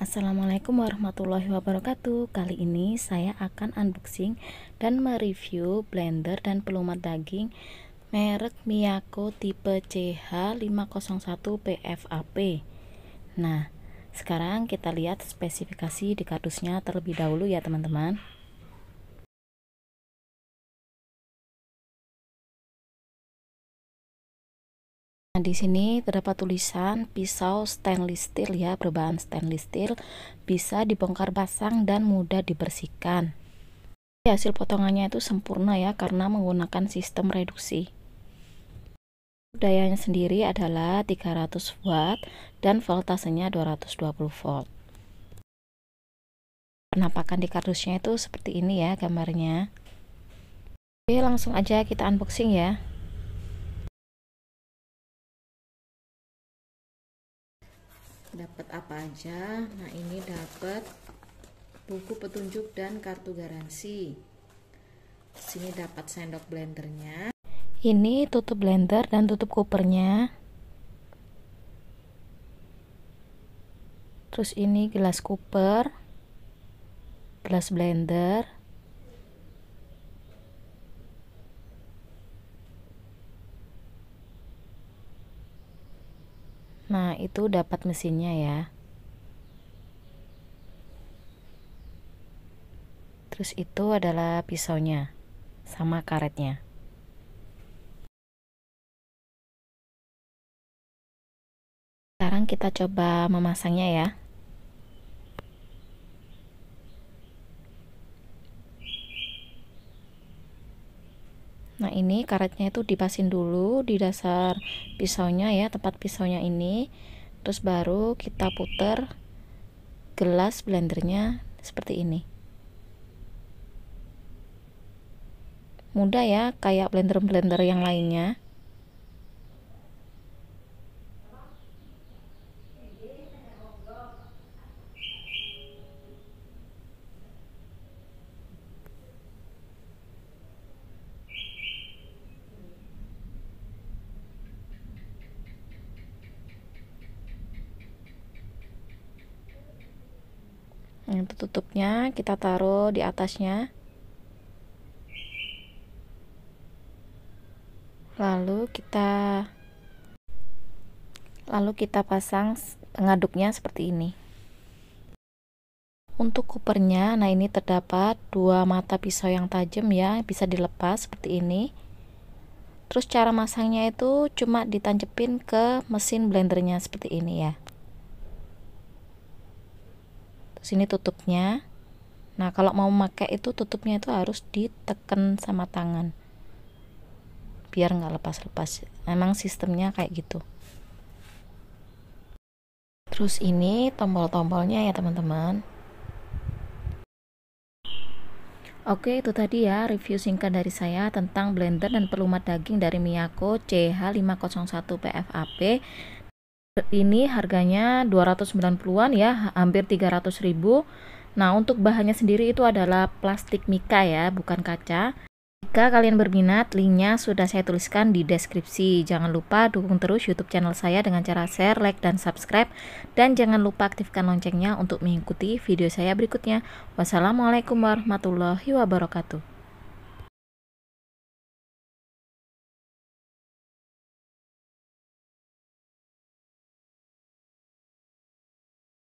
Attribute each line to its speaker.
Speaker 1: Assalamualaikum warahmatullahi wabarakatuh Kali ini saya akan unboxing dan mereview blender dan pelumat daging merek Miyako tipe CH501 PFAP Nah sekarang kita lihat spesifikasi di kardusnya terlebih dahulu ya teman-teman Nah, di sini terdapat tulisan pisau stainless steel ya, berbahan stainless steel, bisa dibongkar pasang dan mudah dibersihkan. hasil potongannya itu sempurna ya karena menggunakan sistem reduksi. Dayanya sendiri adalah 300 watt dan voltasenya 220 volt. Penampakan di kardusnya itu seperti ini ya gambarnya. Oke, langsung aja kita unboxing ya. dapat apa aja nah ini dapat buku petunjuk dan kartu garansi sini dapat sendok blendernya ini tutup blender dan tutup kopernya terus ini gelas cooper gelas blender Nah, itu dapat mesinnya ya. Terus itu adalah pisaunya sama karetnya. Sekarang kita coba memasangnya ya. nah ini karetnya itu dipasin dulu di dasar pisaunya ya tempat pisaunya ini terus baru kita puter gelas blendernya seperti ini mudah ya kayak blender-blender yang lainnya yang tutupnya kita taruh di atasnya lalu kita lalu kita pasang pengaduknya seperti ini untuk kupernya nah ini terdapat dua mata pisau yang tajam ya bisa dilepas seperti ini terus cara masangnya itu cuma ditancepin ke mesin blendernya seperti ini ya sini tutupnya nah kalau mau memakai itu tutupnya itu harus ditekan sama tangan biar nggak lepas-lepas memang sistemnya kayak gitu terus ini tombol-tombolnya ya teman-teman Oke itu tadi ya review singkat dari saya tentang blender dan pelumat daging dari Miyako CH501 PFAP ini harganya 290-an ya, hampir 300 Nah, untuk bahannya sendiri itu adalah plastik mika ya, bukan kaca. Jika kalian berminat, linknya sudah saya tuliskan di deskripsi. Jangan lupa dukung terus YouTube channel saya dengan cara share, like, dan subscribe. Dan jangan lupa aktifkan loncengnya untuk mengikuti video saya berikutnya. Wassalamualaikum warahmatullahi wabarakatuh.